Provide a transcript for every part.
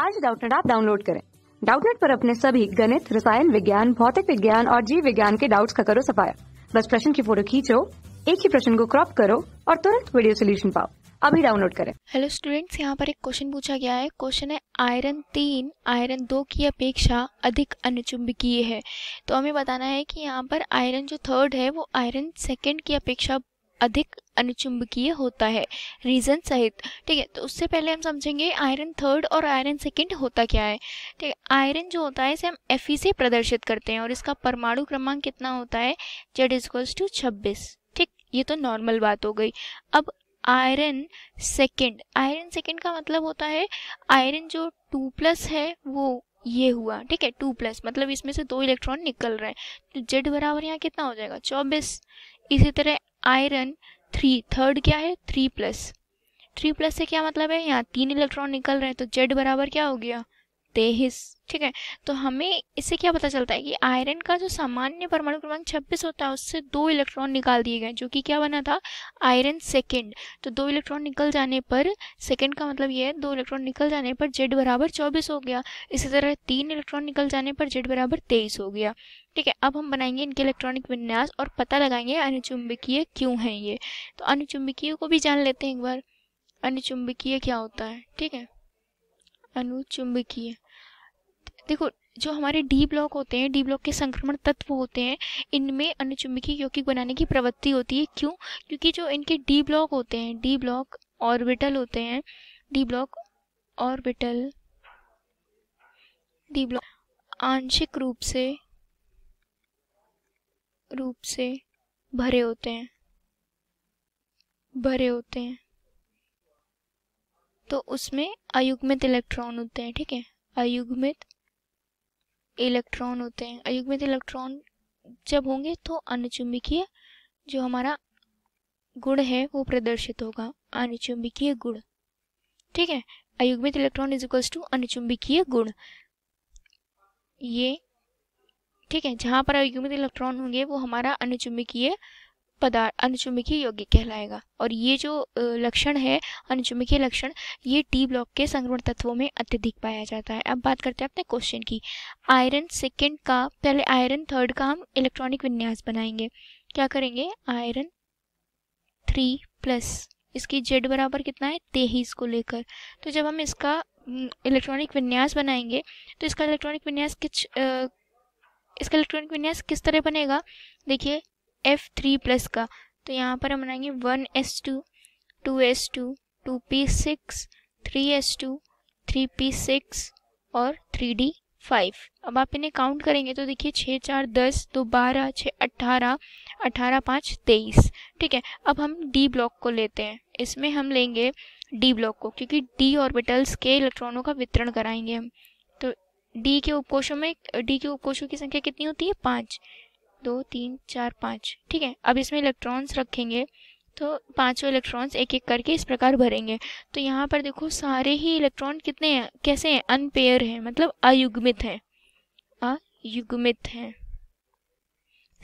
आज डाउटनेट आप डाउनलोड करें डाउटनेट पर अपने सभी गणित रसायन विज्ञान भौतिक विज्ञान और जीव विज्ञान के डाउट्स का करो सफाया बस प्रश्न की फोटो खींचो एक ही प्रश्न को क्रॉप करो और तुरंत वीडियो सोल्यूशन पाओ अभी डाउनलोड करें हेलो स्टूडेंट्स यहाँ पर एक क्वेश्चन पूछा गया है क्वेश्चन है आयरन तीन आयरन दो की अपेक्षा अधिक अनुचुंबकीय है तो हमें बताना है कि यहाँ पर आयरन जो थर्ड है वो आयरन सेकंड की अपेक्षा अधिक अनुचुंबकीय होता है रीजन सहित ठीक है तो उससे पहले हम समझेंगे आयरन थर्ड और आयरन सेकंड होता क्या है ठीक है आयरन जो होता है इसे हम एफ से प्रदर्शित करते हैं और इसका परमाणु क्रमांक कितना होता है जेड इजक्वल्स टू छब्बीस ठीक ये तो नॉर्मल बात हो गई अब आयरन सेकेंड आयरन सेकेंड का मतलब होता है आयरन जो टू प्लस है वो ये हुआ ठीक है टू प्लस मतलब इसमें से दो इलेक्ट्रॉन निकल रहे हैं तो जेड बराबर यहाँ कितना हो जाएगा चौबीस इसी तरह आयरन थ्री थर्ड क्या है थ्री प्लस थ्री प्लस से क्या मतलब है यहाँ तीन इलेक्ट्रॉन निकल रहे हैं तो जेड बराबर क्या हो गया तेईस ठीक है तो हमें इससे क्या पता चलता है कि आयरन का जो सामान्य परमाणु क्रमांक 26 होता है उससे दो इलेक्ट्रॉन निकाल दिए गए जो कि क्या बना था आयरन सेकेंड तो दो इलेक्ट्रॉन निकल जाने पर सेकेंड का मतलब ये है दो इलेक्ट्रॉन निकल जाने पर जेड बराबर चौबीस हो गया इसी तरह तीन इलेक्ट्रॉन निकल जाने पर जेड बराबर तेईस हो गया ठीक है अब हम बनाएंगे इनके इलेक्ट्रॉनिक विन्यास और पता लगाएंगे अनुचुंबकीय क्यों है ये तो अनुचुंबकीय को भी जान लेते हैं एक बार अनुचुंबकीय क्या होता है ठीक है अनुचुंबकीय देखो जो हमारे डी ब्लॉक होते हैं डी ब्लॉक के संक्रमण तत्व होते हैं इनमें अनुचुंबकीय यौगिक बनाने की प्रवृत्ति होती है क्यों क्योंकि जो इनके डी ब्लॉक होते हैं डी ब्लॉक ऑर्बिटल होते हैं D block orbital D block आंशिक रूप से रूप से भरे होते हैं भरे होते हैं तो उसमें अयुग्मित इलेक्ट्रॉन होते हैं ठीक है अयुग्मित इलेक्ट्रॉन होते हैं अयुग्मित तो इलेक्ट्रॉन जब होंगे तो अनुचुंबकीय जो हमारा गुण है वो प्रदर्शित होगा अनुचुंबकीय गुण ठीक है अयुग्मित तो इलेक्ट्रॉन इज इक्वल्स टू अनुचुंबकीय गुण ये ठीक है जहाँ पर अयुग्मित तो इलेक्ट्रॉन होंगे वो हमारा अनुचुंबकीय पदार्थ अनुचुंबकीय यौगिक कहलाएगा और ये जो लक्षण है अनुचुंबकीय लक्षण ये टी ब्लॉक के संक्रमण तत्वों में अत्यधिक पाया जाता है अब बात करते हैं अपने क्वेश्चन की आयरन सेकेंड का पहले आयरन थर्ड का हम इलेक्ट्रॉनिक विन्यास बनाएंगे क्या करेंगे आयरन थ्री प्लस इसकी जेड बराबर कितना है तेईस को लेकर तो जब हम इसका इलेक्ट्रॉनिक विन्यास बनाएंगे तो इसका इलेक्ट्रॉनिक विन्यास किस इसका इलेक्ट्रॉनिक विन्यास किस तरह बनेगा देखिए एफ थ्री प्लस का तो यहाँ पर हम बनाएंगे one S two two S two two P six three S two three P six और थ्री डी फाइव अब आप इन्हें काउंट करेंगे तो देखिए छः चार दस दो बारह छः अट्ठारह अट्ठारह पाँच तेईस ठीक है अब हम डी ब्लॉक को लेते हैं इसमें हम लेंगे डी ब्लॉक को क्योंकि डी ऑर्बिटल्स के इलेक्ट्रॉनों का वितरण कराएंगे हम तो डी के उपकोशों में डी के उपकोशों की संख्या कितनी होती है पाँच दो तीन चार पाँच ठीक है अब इसमें इलेक्ट्रॉन्स रखेंगे तो पांचों इलेक्ट्रॉन्स एक एक करके इस प्रकार भरेंगे तो यहाँ पर देखो सारे ही इलेक्ट्रॉन कितने हैं कैसे हैं अनपेयर हैं मतलब अयुग्मित हैं अयुग्मित हैं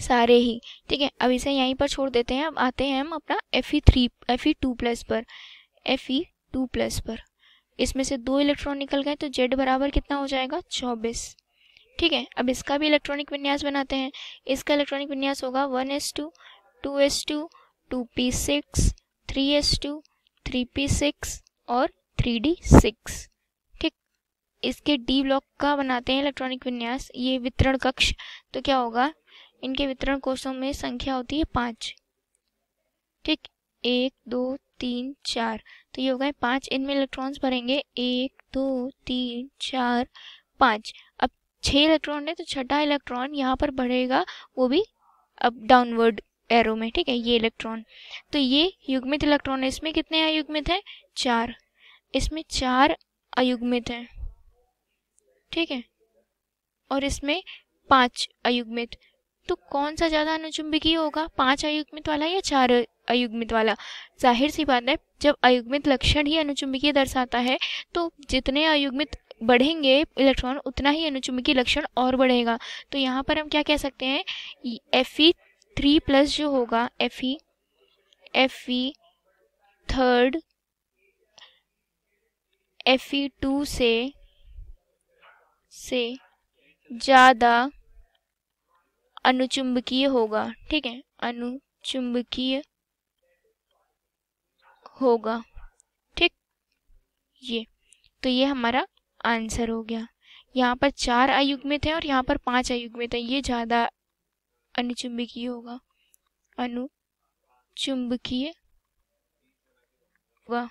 सारे ही ठीक है अब इसे यहीं पर छोड़ देते हैं अब आते हैं हम अपना F E three F E two plus पर एफ ई टू प्लस पर इसमें से दो इलेक्ट्रॉन निकल गए तो जेड बराबर कितना हो जाएगा चौबीस ठीक है अब इसका भी इलेक्ट्रॉनिक विन्यास बनाते हैं इसका इलेक्ट्रॉनिक विन्यास होगा one S two two S two two P six three S two three P six और थ्री डी सिक्स ठीक इसके डी ब्लॉक का बनाते हैं इलेक्ट्रॉनिक विन्यास ये वितरण कक्ष तो क्या होगा इनके वितरण कोषों में संख्या होती है पाँच ठीक एक दो तीन चार तो ये हो गए पाँच इनमें इलेक्ट्रॉन्स भरेंगे एक दो तीन चार पाँच अब छः इलेक्ट्रॉन है तो छठा इलेक्ट्रॉन यहाँ पर बढ़ेगा वो भी अब डाउनवर्ड एरो में ठीक है ये इलेक्ट्रॉन तो ये युग्मित इलेक्ट्रॉन है इसमें कितने अयुग्मित हैं चार इसमें चार अयुग्मित हैं ठीक है और इसमें पांच अयुग्मित तो कौन सा ज़्यादा अनुचुंबकीय होगा पांच अयुग्मित वाला या चार अयुग्मित वाला जाहिर सी बात है जब अयुग्मित लक्षण ही अनुचुंबकीय दर्शाता है तो जितने अयुग्मित बढ़ेंगे इलेक्ट्रॉन उतना ही अनुचुंबकीय लक्षण और बढ़ेगा तो यहाँ पर हम क्या कह सकते हैं एफ ई थ्री प्लस जो होगा F E F E third F E two से से ज़्यादा अनुचुंबकीय होगा ठीक है अनुचुंबकीय होगा ठीक ये तो ये हमारा आंसर हो गया यहाँ पर चार आयुग में थे और यहाँ पर पांच आयुग में थे ये ज़्यादा अनुचुंबकीय होगा अनुचुंबकीय वह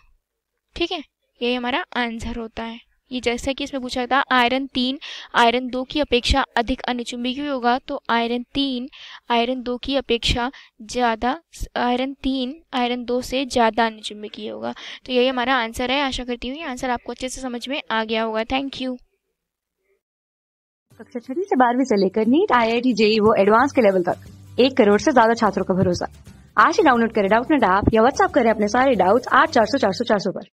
ठीक है यही हमारा आंसर होता है ये जैसा कि इसमें पूछा था आयरन तीन आयरन दो की अपेक्षा अधिक अनुचुंबकीय होगा तो आयरन तीन आयरन दो की अपेक्षा ज़्यादा आयरन तीन आयरन दो से ज़्यादा अनुचुंबकीय होगा तो यही हमारा आंसर है आशा करती हूँ ये आंसर आपको अच्छे से समझ में आ गया होगा थैंक यू कक्षा छठी से बारहवीं से लेकर NEET I I T JEE वो एडवांस के लेवल तक एक करोड़ से ज्यादा छात्रों का भरोसा आज ही डाउनलोड करें डाउट नेट ऐप या व्हाट्सअप करें अपने सारे डाउट्स आठ चार सौ चार सौ चार सौ पर